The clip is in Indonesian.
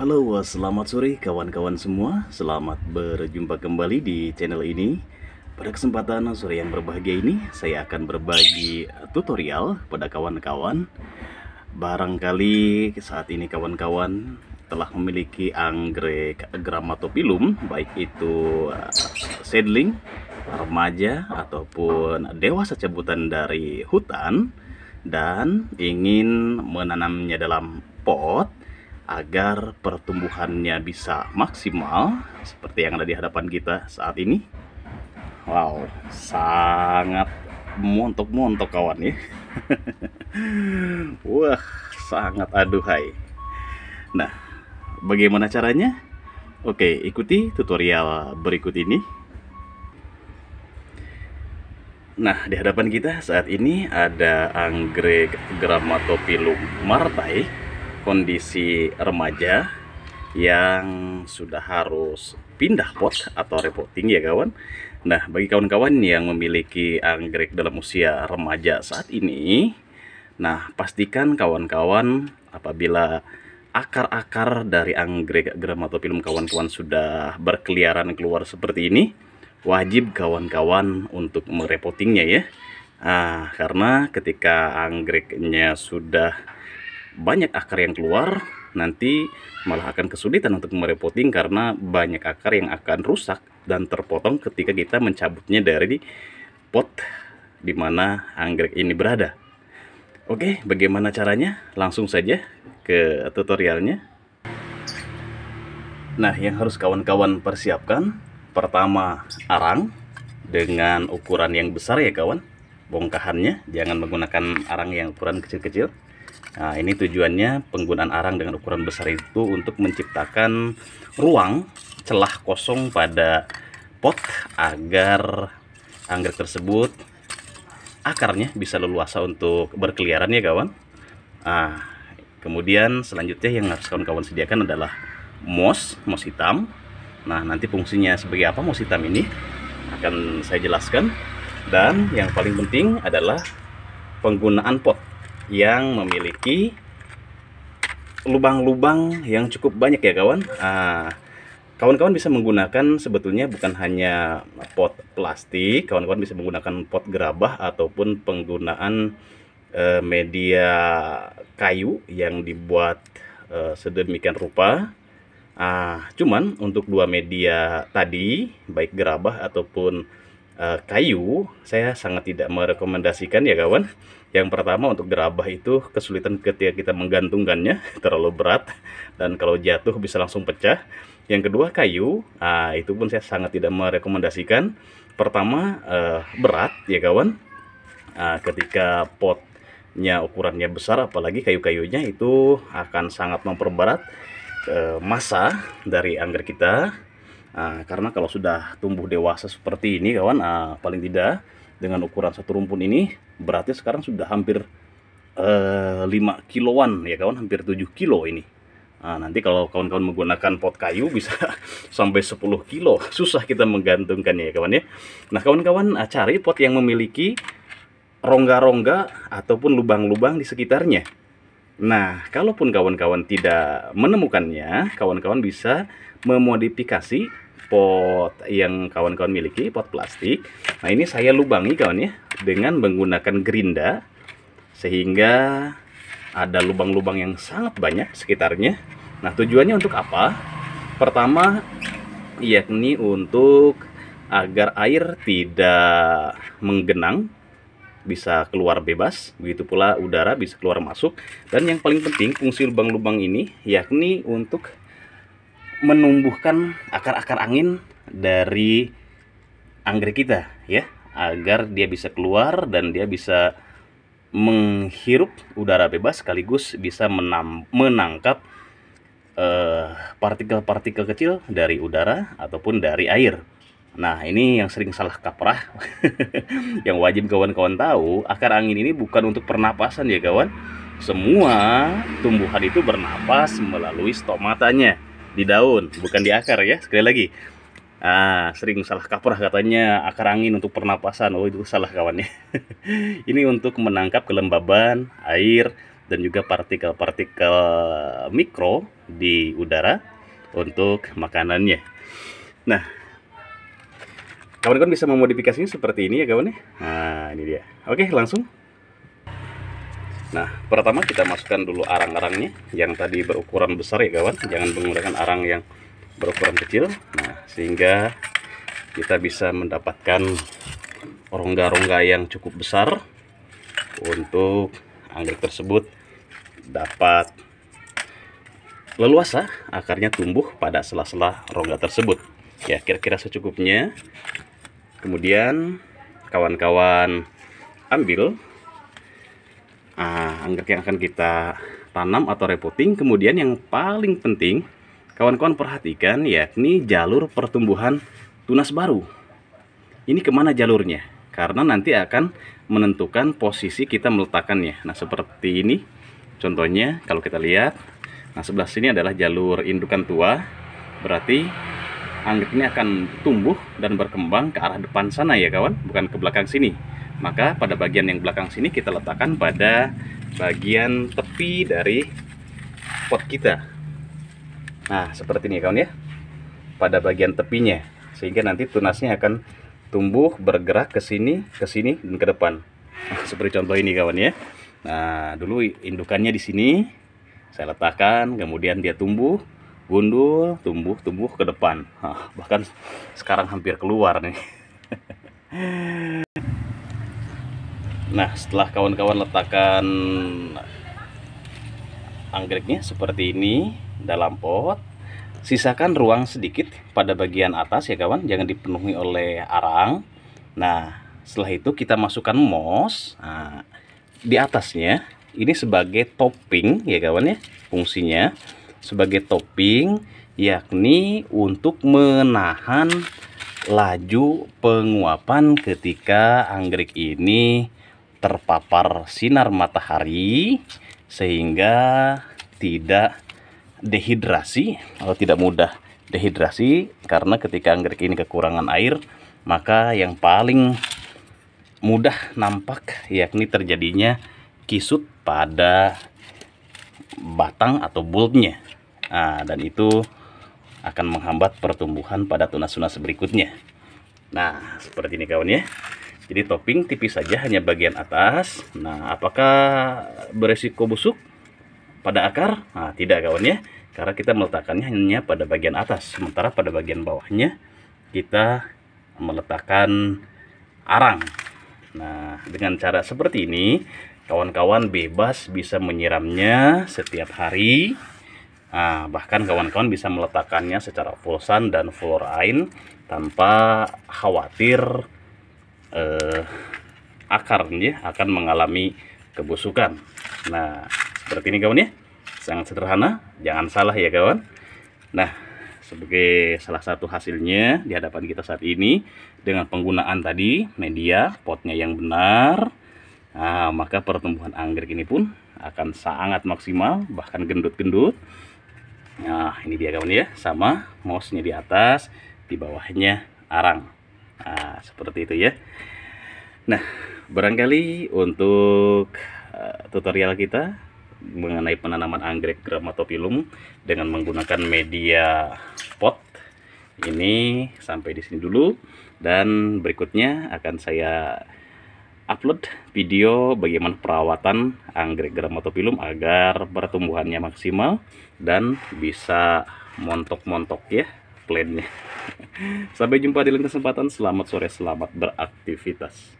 Halo, selamat sore kawan-kawan semua. Selamat berjumpa kembali di channel ini. Pada kesempatan sore yang berbahagia ini, saya akan berbagi tutorial pada kawan-kawan. Barangkali saat ini kawan-kawan telah memiliki anggrek gramatopilum, baik itu eh, seedling remaja, ataupun dewasa cabutan dari hutan, dan ingin menanamnya dalam pot agar pertumbuhannya bisa maksimal seperti yang ada di hadapan kita saat ini. Wow, sangat montok-montok kawan ya. Wah, sangat aduhai. Nah, bagaimana caranya? Oke, ikuti tutorial berikut ini. Nah, di hadapan kita saat ini ada anggrek Gramatopilum martai kondisi remaja yang sudah harus pindah pot atau repotting ya kawan. Nah, bagi kawan-kawan yang memiliki anggrek dalam usia remaja saat ini, nah pastikan kawan-kawan apabila akar-akar dari anggrek gramatopilum kawan-kawan sudah berkeliaran keluar seperti ini, wajib kawan-kawan untuk merepotingnya ya. Ah, karena ketika anggreknya sudah banyak akar yang keluar nanti malah akan kesulitan untuk merepoting karena banyak akar yang akan rusak dan terpotong ketika kita mencabutnya dari pot di mana anggrek ini berada. Oke, bagaimana caranya? Langsung saja ke tutorialnya. Nah, yang harus kawan-kawan persiapkan pertama arang dengan ukuran yang besar ya kawan. Bongkahannya jangan menggunakan arang yang ukuran kecil-kecil. Nah, ini tujuannya penggunaan arang dengan ukuran besar itu untuk menciptakan ruang celah kosong pada pot agar anggrek tersebut akarnya bisa leluasa untuk berkeliaran ya kawan. Nah, kemudian selanjutnya yang harus kawan-kawan sediakan adalah moss moss hitam. Nah, nanti fungsinya sebagai apa moss hitam ini akan saya jelaskan. Dan yang paling penting adalah penggunaan pot yang memiliki lubang-lubang yang cukup banyak ya kawan. Ah, kawan-kawan bisa menggunakan sebetulnya bukan hanya pot plastik, kawan-kawan bisa menggunakan pot gerabah ataupun penggunaan eh, media kayu yang dibuat eh, sedemikian rupa. Ah, cuman untuk dua media tadi, baik gerabah ataupun Eh, kayu saya sangat tidak merekomendasikan ya kawan yang pertama untuk gerabah itu kesulitan ketika kita menggantungkannya terlalu berat dan kalau jatuh bisa langsung pecah yang kedua kayu uh, itu pun saya sangat tidak merekomendasikan pertama uh, berat ya kawan uh, ketika potnya ukurannya besar apalagi kayu-kayunya itu akan sangat memperberat e, eh, masa dari anggrek kita Nah, karena kalau sudah tumbuh dewasa seperti ini kawan, nah, paling tidak dengan ukuran satu rumpun ini berarti sekarang sudah hampir eh, 5 kiloan ya kawan, hampir 7 kilo ini. Nah, nanti kalau kawan-kawan menggunakan pot kayu bisa sampai 10 kilo. Susah kita menggantungkannya ya kawan ya. Nah kawan-kawan ah, cari pot yang memiliki rongga-rongga ataupun lubang-lubang di sekitarnya. Nah, kalaupun kawan-kawan tidak menemukannya, kawan-kawan bisa memodifikasi pot yang kawan-kawan miliki, pot plastik. Nah, ini saya lubangi kawan ya dengan menggunakan gerinda sehingga ada lubang-lubang yang sangat banyak sekitarnya. Nah, tujuannya untuk apa? Pertama, yakni untuk agar air tidak menggenang bisa keluar bebas, begitu pula udara bisa keluar masuk. Dan yang paling penting fungsi lubang-lubang ini yakni untuk menumbuhkan akar-akar angin dari anggrek kita ya, agar dia bisa keluar dan dia bisa menghirup udara bebas sekaligus bisa menam, menangkap eh, partikel-partikel uh, -partikel kecil dari udara ataupun dari air. Nah, ini yang sering salah kaprah. yang wajib kawan-kawan tahu, akar angin ini bukan untuk pernapasan ya, kawan. Semua tumbuhan itu bernapas melalui stomatanya di daun, bukan di akar ya. Sekali lagi. Ah, sering salah kaprah katanya akar angin untuk pernapasan. Oh, itu salah kawan ya. ini untuk menangkap kelembaban, air, dan juga partikel-partikel mikro di udara untuk makanannya. Nah, kawan-kawan kan bisa memodifikasinya seperti ini ya kawan ya nah ini dia oke langsung nah pertama kita masukkan dulu arang-arangnya yang tadi berukuran besar ya kawan jangan menggunakan arang yang berukuran kecil nah sehingga kita bisa mendapatkan rongga-rongga yang cukup besar untuk anggrek tersebut dapat leluasa akarnya tumbuh pada sela-sela rongga tersebut ya kira-kira secukupnya kemudian kawan-kawan ambil ah, anggrek yang akan kita tanam atau repotting kemudian yang paling penting kawan-kawan perhatikan yakni jalur pertumbuhan tunas baru ini kemana jalurnya karena nanti akan menentukan posisi kita meletakkannya nah seperti ini contohnya kalau kita lihat nah sebelah sini adalah jalur indukan tua berarti anggrek ini akan tumbuh dan berkembang ke arah depan sana ya kawan, bukan ke belakang sini. Maka pada bagian yang belakang sini kita letakkan pada bagian tepi dari pot kita. Nah, seperti ini ya kawan ya. Pada bagian tepinya sehingga nanti tunasnya akan tumbuh bergerak ke sini, ke sini dan ke depan. Nah, seperti contoh ini kawan ya. Nah, dulu indukannya di sini saya letakkan, kemudian dia tumbuh gundul tumbuh tumbuh ke depan nah, bahkan sekarang hampir keluar nih nah setelah kawan-kawan letakkan anggreknya seperti ini dalam pot sisakan ruang sedikit pada bagian atas ya kawan jangan dipenuhi oleh arang nah setelah itu kita masukkan moss nah, di atasnya ini sebagai topping ya kawan ya fungsinya sebagai topping yakni untuk menahan laju penguapan ketika anggrek ini terpapar sinar matahari sehingga tidak dehidrasi atau tidak mudah dehidrasi karena ketika anggrek ini kekurangan air maka yang paling mudah nampak yakni terjadinya kisut pada batang atau bulbnya nah, dan itu akan menghambat pertumbuhan pada tunas-tunas berikutnya nah seperti ini kawan ya jadi topping tipis saja hanya bagian atas nah apakah beresiko busuk pada akar nah, tidak kawan ya karena kita meletakkannya hanya pada bagian atas sementara pada bagian bawahnya kita meletakkan arang nah dengan cara seperti ini kawan-kawan bebas bisa menyiramnya setiap hari Nah, bahkan kawan-kawan bisa meletakkannya secara full sun dan full rain tanpa khawatir eh, akarnya akan mengalami kebusukan. Nah, seperti ini kawan ya. Sangat sederhana, jangan salah ya kawan. Nah, sebagai salah satu hasilnya di hadapan kita saat ini dengan penggunaan tadi media potnya yang benar, Nah, maka pertumbuhan anggrek ini pun akan sangat maksimal, bahkan gendut-gendut. Nah, ini dia kawan ya, sama mossnya di atas, di bawahnya arang. Nah, seperti itu ya. Nah, barangkali untuk eh, tutorial kita mengenai penanaman anggrek gramatopilum dengan menggunakan media pot ini sampai di sini dulu dan berikutnya akan saya upload video bagaimana perawatan anggrek gramatopilum agar pertumbuhannya maksimal dan bisa montok-montok ya plannya. Sampai jumpa di lain kesempatan. Selamat sore, selamat beraktivitas.